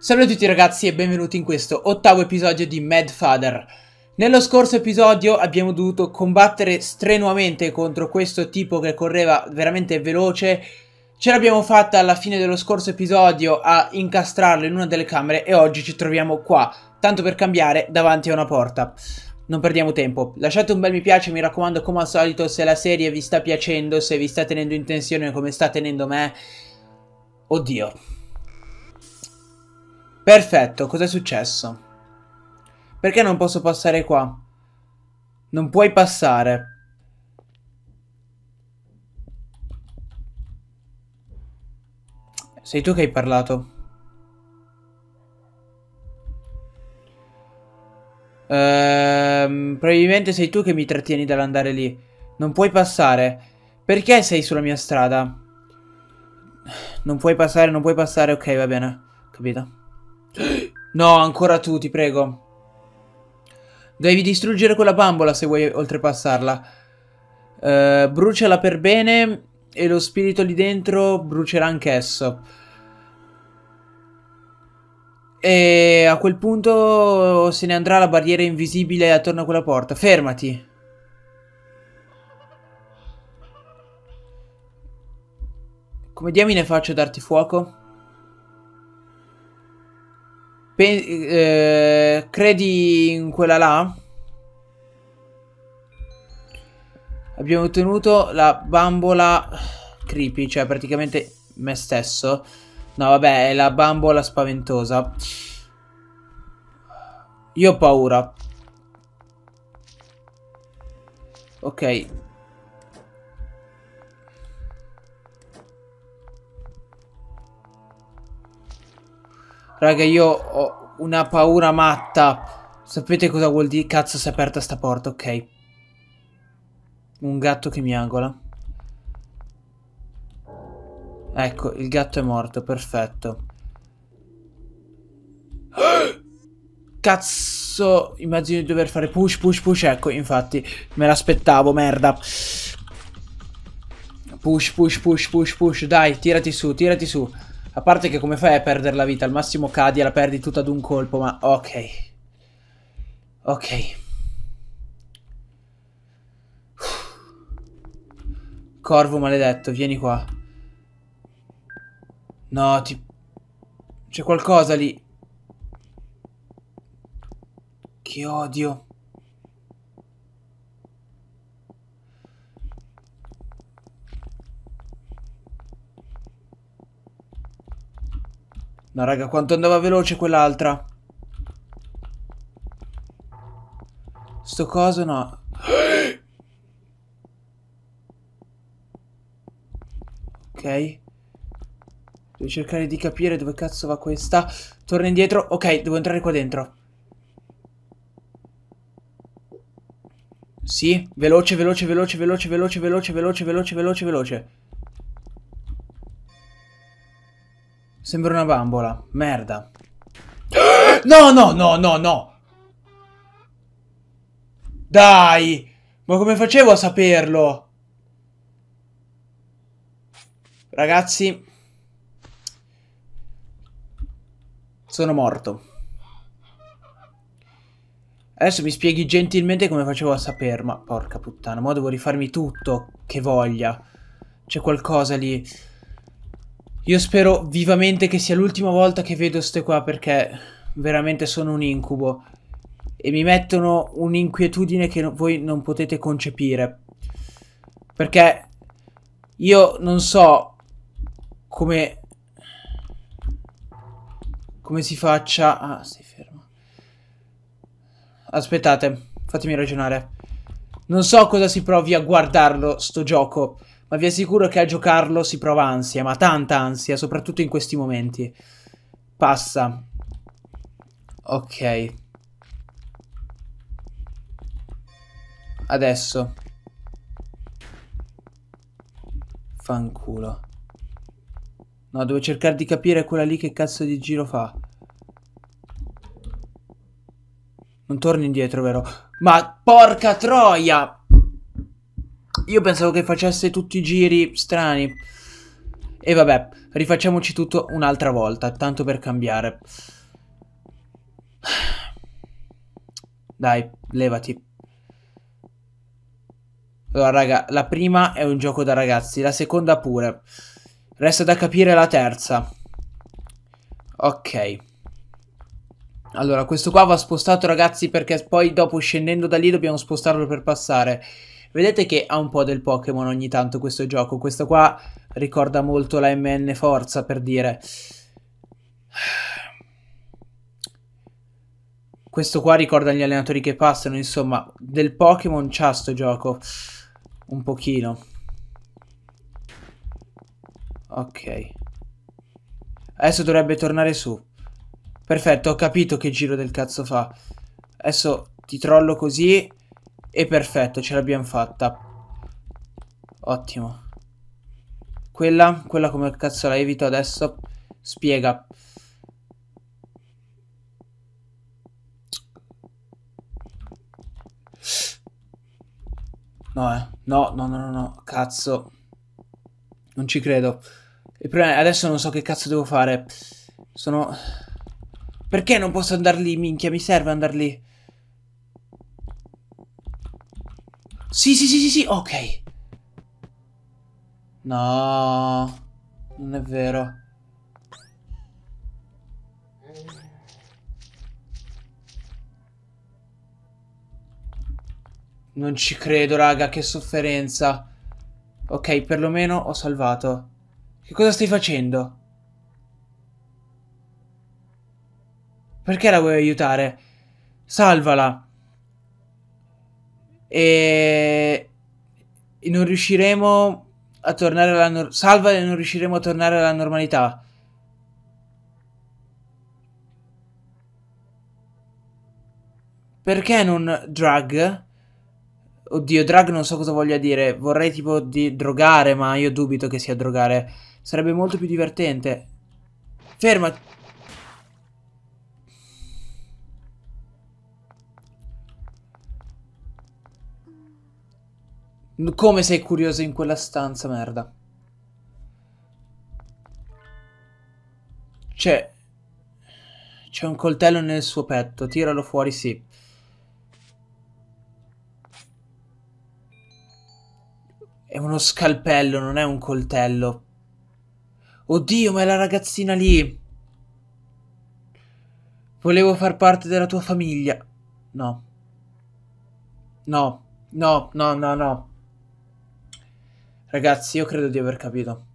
Salve a tutti ragazzi e benvenuti in questo ottavo episodio di Mad Father. Nello scorso episodio abbiamo dovuto combattere strenuamente contro questo tipo che correva veramente veloce. Ce l'abbiamo fatta alla fine dello scorso episodio a incastrarlo in una delle camere e oggi ci troviamo qua, tanto per cambiare, davanti a una porta. Non perdiamo tempo, lasciate un bel mi piace, mi raccomando come al solito se la serie vi sta piacendo, se vi sta tenendo in tensione come sta tenendo me. Oddio, Perfetto, cos'è successo? Perché non posso passare qua? Non puoi passare. Sei tu che hai parlato. Ehm, probabilmente sei tu che mi trattieni dall'andare lì. Non puoi passare. Perché sei sulla mia strada? Non puoi passare, non puoi passare. Ok, va bene. Capito. No, ancora tu, ti prego. Devi distruggere quella bambola se vuoi oltrepassarla. Uh, bruciala per bene e lo spirito lì dentro brucerà anch'esso. E a quel punto se ne andrà la barriera invisibile attorno a quella porta. Fermati. Come diamine faccio a darti fuoco? eh, credi in quella là? Abbiamo ottenuto la bambola creepy, cioè praticamente me stesso. No, vabbè, è la bambola spaventosa. Io ho paura. Ok, Raga, io ho una paura matta. Sapete cosa vuol dire? Cazzo, si è aperta sta porta, ok. Un gatto che mi angola. Ecco, il gatto è morto, perfetto. Cazzo, immagino di dover fare push, push, push. Ecco, infatti, me l'aspettavo, merda. Push, push, push, push, push. Dai, tirati su, tirati su. A parte che come fai a perdere la vita? Al massimo cadi e la perdi tutta ad un colpo, ma ok. Ok. Corvo maledetto, vieni qua. No, ti... C'è qualcosa lì. Che odio. No, raga, quanto andava veloce quell'altra. Sto coso no. Ok. Devo cercare di capire dove cazzo va questa. Torna indietro. Ok, devo entrare qua dentro. Sì, veloce, veloce, veloce, veloce, veloce, veloce, veloce, veloce, veloce. veloce. Sembra una bambola. Merda. No, no, no, no, no. Dai. Ma come facevo a saperlo? Ragazzi. Sono morto. Adesso mi spieghi gentilmente come facevo a saperlo. ma porca puttana, ma devo rifarmi tutto che voglia. C'è qualcosa lì. Io spero vivamente che sia l'ultima volta che vedo ste qua perché veramente sono un incubo e mi mettono un'inquietudine che no voi non potete concepire. Perché io non so come come si faccia Ah, stai fermo. Aspettate, fatemi ragionare. Non so cosa si provi a guardarlo sto gioco ma vi assicuro che a giocarlo si prova ansia, ma tanta ansia, soprattutto in questi momenti. Passa. Ok. Adesso. Fanculo. No, devo cercare di capire quella lì che cazzo di giro fa. Non torni indietro, vero? Ma porca troia! Io pensavo che facesse tutti i giri strani. E vabbè, rifacciamoci tutto un'altra volta, tanto per cambiare. Dai, levati. Allora, raga, la prima è un gioco da ragazzi, la seconda pure. Resta da capire la terza. Ok. Allora, questo qua va spostato, ragazzi, perché poi dopo scendendo da lì dobbiamo spostarlo per passare. Vedete che ha un po' del Pokémon ogni tanto questo gioco. Questo qua ricorda molto la MN Forza, per dire. Questo qua ricorda gli allenatori che passano, insomma, del Pokémon c'ha sto gioco. Un pochino. Ok. Adesso dovrebbe tornare su. Perfetto, ho capito che giro del cazzo fa. Adesso ti trollo così e perfetto, ce l'abbiamo fatta. Ottimo. Quella, quella come cazzo la evito adesso? Spiega. No, eh. No, no, no, no, no. Cazzo. Non ci credo. Il problema è adesso non so che cazzo devo fare. Sono... Perché non posso andare lì, minchia? Mi serve andare lì. Sì, sì, sì, sì, sì, ok. No, non è vero. Non ci credo, raga, che sofferenza. Ok, perlomeno ho salvato. Che cosa stai facendo? Perché la vuoi aiutare? Salvala e non riusciremo a tornare alla nor- salva e non riusciremo a tornare alla normalità. Perché non drug? Oddio, drug non so cosa voglia dire. Vorrei tipo di drogare, ma io dubito che sia drogare. Sarebbe molto più divertente. Fermati. Come sei curioso in quella stanza, merda. C'è... C'è un coltello nel suo petto, tiralo fuori, sì. È uno scalpello, non è un coltello. Oddio, ma è la ragazzina lì. Volevo far parte della tua famiglia. No. No, no, no, no, no. Ragazzi, io credo di aver capito.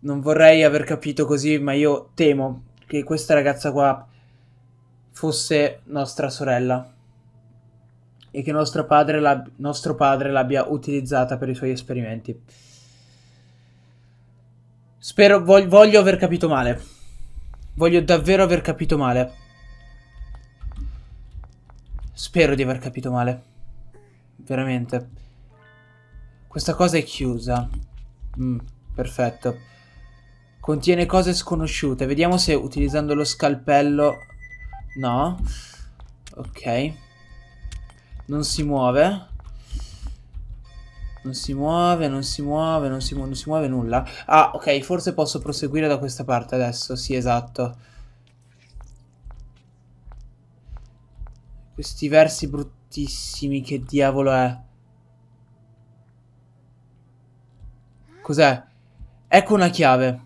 Non vorrei aver capito così, ma io temo che questa ragazza qua fosse nostra sorella e che nostro padre, l'abbia utilizzata per i suoi esperimenti. Spero, voglio, voglio aver capito male. Voglio davvero aver capito male. Spero di aver capito male veramente. Questa cosa è chiusa. Mm, perfetto. Contiene cose sconosciute. Vediamo se utilizzando lo scalpello... No. Ok. Non si muove. Non si muove, non si muove, non si, mu non si muove nulla. Ah, ok, forse posso proseguire da questa parte adesso. Sì, esatto. Questi versi brutti Santissimi, che diavolo è? Cos'è? Ecco una chiave.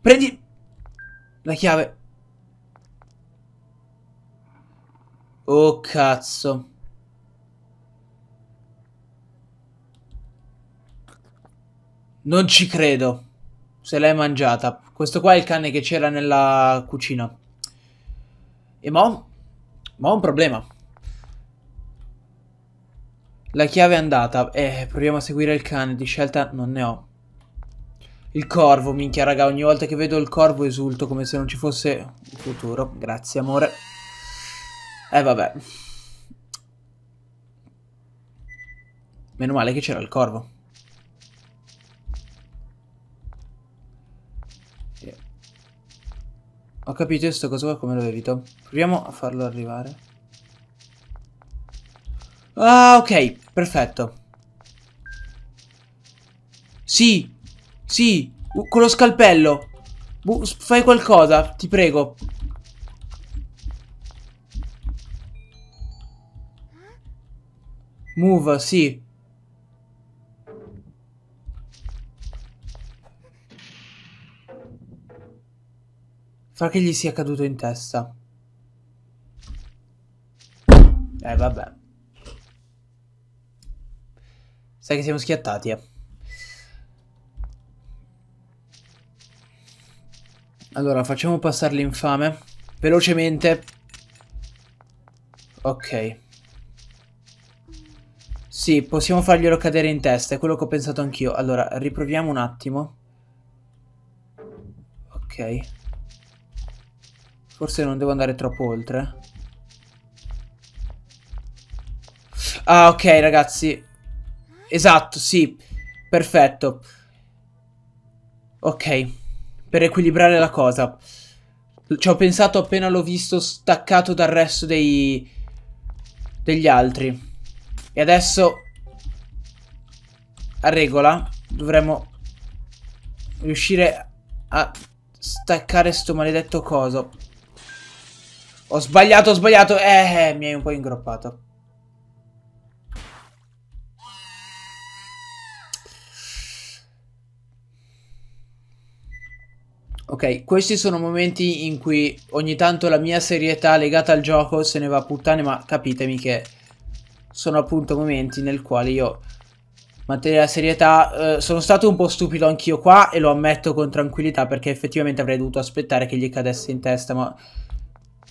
Prendi... La chiave. Oh, cazzo. Non ci credo. Se l'hai mangiata. Questo qua è il cane che c'era nella cucina. E mo'? Ma ho un problema. La chiave è andata. Eh, proviamo a seguire il cane. Di scelta non ne ho. Il corvo, minchia raga. Ogni volta che vedo il corvo esulto come se non ci fosse un futuro. Grazie, amore. Eh, vabbè. Meno male che c'era il corvo. Ho capito, io sto coso qua come lo evito. Proviamo a farlo arrivare. Ah, ok, perfetto. Sì, sì, con lo scalpello. Uh, fai qualcosa, ti prego. Move, sì. Sa che gli sia caduto in testa. Eh, vabbè. Sai che siamo schiattati, eh. Allora, facciamo passare l'infame. Velocemente. Ok. Sì, possiamo farglielo cadere in testa, è quello che ho pensato anch'io. Allora, riproviamo un attimo. Ok. Forse non devo andare troppo oltre. Ah, ok, ragazzi. Esatto, sì. Perfetto. Ok. Per equilibrare la cosa. Ci ho pensato appena l'ho visto staccato dal resto dei... Degli altri. E adesso... A regola dovremmo riuscire a staccare sto maledetto coso. Ho sbagliato, ho sbagliato. Eh, eh, mi hai un po' ingroppato. Ok, questi sono momenti in cui ogni tanto la mia serietà legata al gioco se ne va a puttane, ma capitemi che sono appunto momenti nel quale io mantenere la serietà. Eh, sono stato un po' stupido anch'io qua e lo ammetto con tranquillità perché effettivamente avrei dovuto aspettare che gli cadesse in testa, ma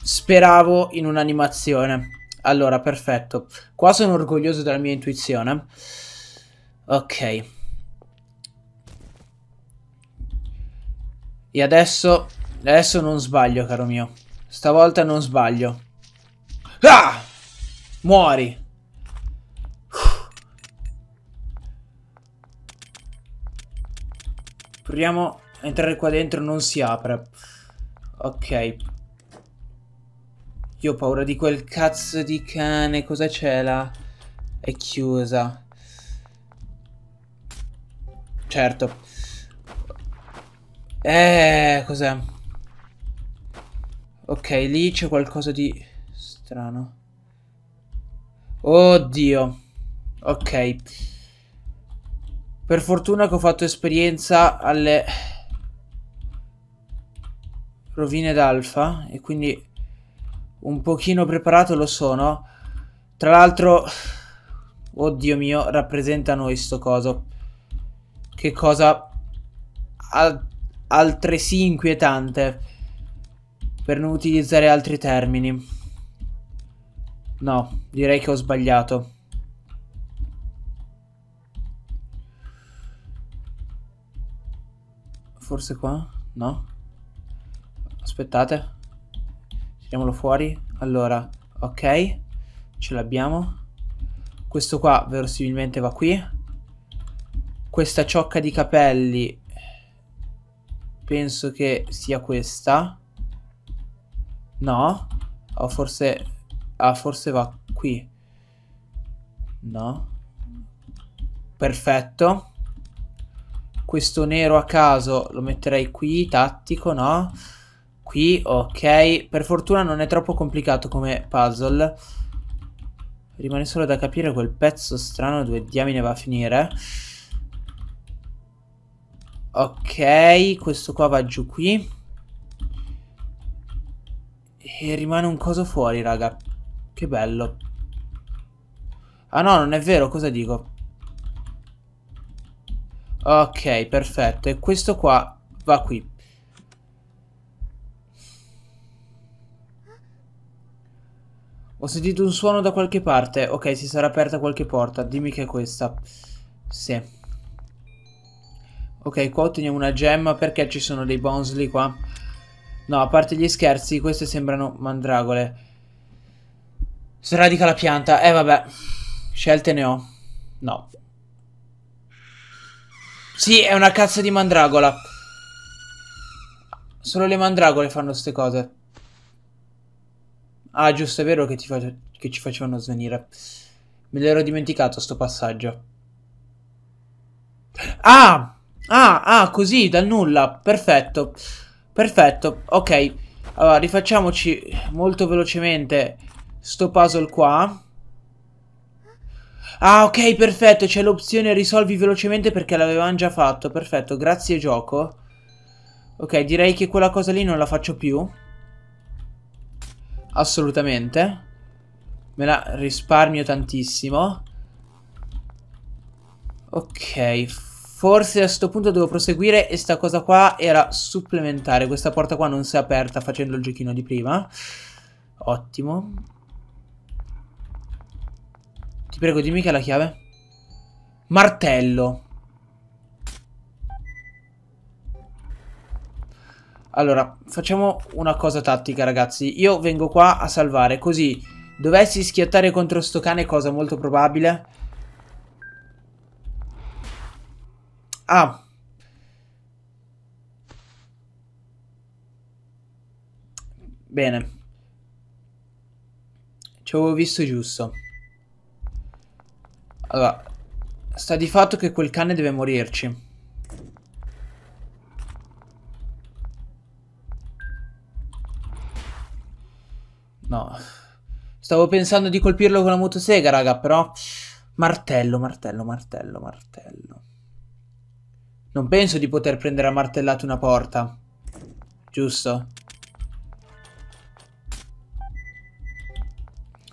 Speravo in un'animazione. Allora, perfetto. Qua sono orgoglioso della mia intuizione. Ok. E adesso... Adesso non sbaglio, caro mio. Stavolta non sbaglio. Ah! Muori. Proviamo a entrare qua dentro, non si apre. Ok. Io ho paura di quel cazzo di cane. Cosa c'è là? È chiusa. Certo. Eh, cos'è? Ok, lì c'è qualcosa di strano. Oddio. Ok. Per fortuna che ho fatto esperienza alle rovine d'alfa e quindi un pochino preparato lo sono. Tra l'altro, oddio mio, rappresenta noi sto coso. Che cosa al altresì inquietante, per non utilizzare altri termini. No, direi che ho sbagliato. Forse qua? No? Aspettate tiriamolo fuori. Allora, ok, ce l'abbiamo. Questo qua verosimilmente va qui. Questa ciocca di capelli penso che sia questa. No, o forse... Ah, forse va qui. No. Perfetto. Questo nero a caso lo metterei qui, tattico, no? qui, ok. Per fortuna non è troppo complicato come puzzle. Rimane solo da capire quel pezzo strano dove diamine va a finire. Ok, questo qua va giù qui. E rimane un coso fuori, raga. Che bello. Ah no, non è vero, cosa dico? Ok, perfetto. E questo qua va qui. Ho sentito un suono da qualche parte. Ok, si sarà aperta qualche porta. Dimmi che è questa. Sì. Ok, qua otteniamo una gemma perché ci sono dei bonsley qua. No, a parte gli scherzi, queste sembrano mandragole. Sradica la pianta. Eh, vabbè. Scelte ne ho. No. Sì, è una cazzo di mandragola. Solo le mandragole fanno queste cose. Ah, giusto, è vero che, fa- che ci facevano svenire. Me l'ero dimenticato sto passaggio. Ah! Ah, ah, così, dal nulla. Perfetto. Perfetto, ok. Allora, rifacciamoci molto velocemente sto puzzle qua. Ah, ok, perfetto, c'è l'opzione risolvi velocemente perché l'avevamo già fatto. Perfetto, grazie gioco. Ok, direi che quella cosa lì non la faccio più. Assolutamente. Me la risparmio tantissimo. Ok, forse a sto punto devo proseguire e sta cosa qua era supplementare. Questa porta qua non si è aperta facendo il giochino di prima. Ottimo. Ti prego, dimmi che è la chiave. Martello. Allora, facciamo una cosa tattica, ragazzi. Io vengo qua a salvare, così dovessi schiattare contro sto cane, cosa molto probabile. Ah. Bene. Ci avevo visto giusto. Allora, sta di fatto che quel cane deve morirci. Stavo pensando di colpirlo con la motosega, raga, però... Martello, martello, martello, martello. Non penso di poter prendere a martellate una porta. Giusto?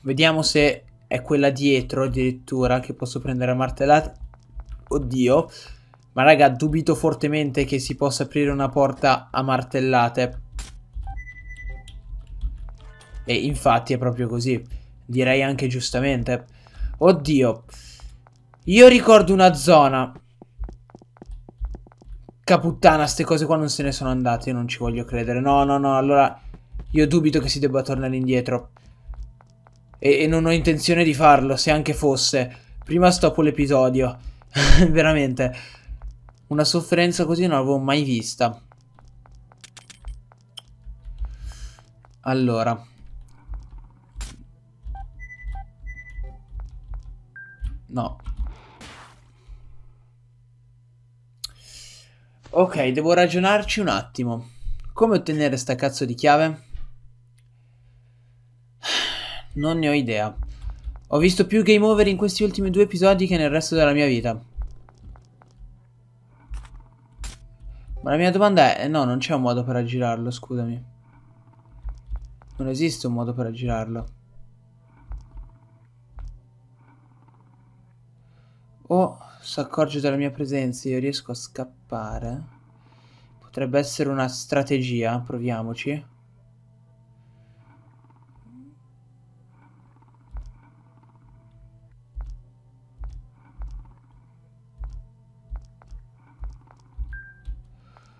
Vediamo se è quella dietro addirittura che posso prendere a martellate. Oddio. Ma raga, dubito fortemente che si possa aprire una porta a martellate. E infatti è proprio così. Direi anche giustamente. Oddio. Io ricordo una zona. Caputtana, ste cose qua non se ne sono andate, io non ci voglio credere. No, no, no, allora io dubito che si debba tornare indietro. E, e non ho intenzione di farlo, se anche fosse. Prima stoppo l'episodio. Veramente. Una sofferenza così non l'avevo mai vista. Allora, No. Ok, devo ragionarci un attimo. Come ottenere sta cazzo di chiave? Non ne ho idea. Ho visto più game over in questi ultimi due episodi che nel resto della mia vita. Ma la mia domanda è... No, non c'è un modo per aggirarlo, scusami. Non esiste un modo per aggirarlo. o si accorge della mia presenza io riesco a scappare. Potrebbe essere una strategia, proviamoci.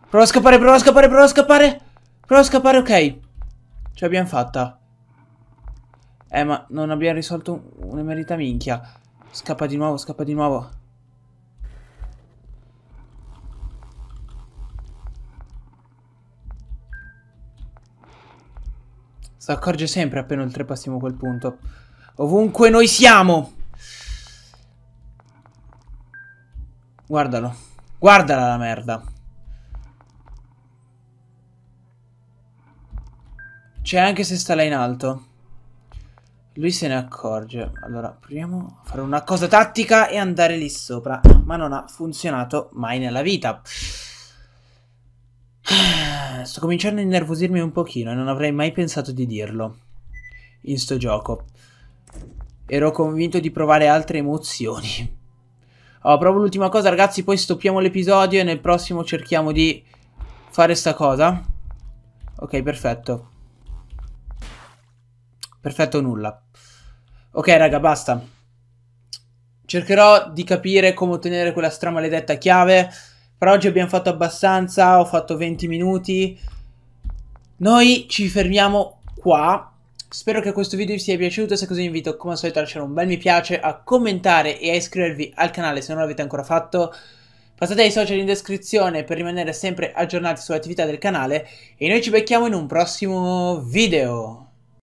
Prova a scappare, prova a scappare, prova a scappare! Prova a scappare, ok. Ce l'abbiamo fatta. Eh, ma non abbiamo risolto un'emerita minchia. Scappa di nuovo, scappa di nuovo. Si accorge sempre appena oltrepassiamo quel punto. Ovunque noi siamo! Guardalo. Guardala la merda. Cioè, anche se sta là in alto. Lui se ne accorge. Allora, proviamo a fare una cosa tattica e andare lì sopra. Ma non ha funzionato mai nella vita. Sto cominciando a innervosirmi un pochino e non avrei mai pensato di dirlo. In sto gioco. Ero convinto di provare altre emozioni. Allora, provo l'ultima cosa, ragazzi, poi stoppiamo l'episodio e nel prossimo cerchiamo di fare sta cosa. Ok, perfetto. Perfetto nulla. Ok, raga, basta. Cercherò di capire come ottenere quella stramaledetta chiave. Per oggi abbiamo fatto abbastanza, ho fatto 20 minuti. Noi ci fermiamo qua. Spero che questo video vi sia piaciuto, se così vi invito come al solito a lasciare un bel mi piace, a commentare e a iscrivervi al canale se non l'avete ancora fatto. Passate ai social in descrizione per rimanere sempre aggiornati sull'attività del canale e noi ci becchiamo in un prossimo video.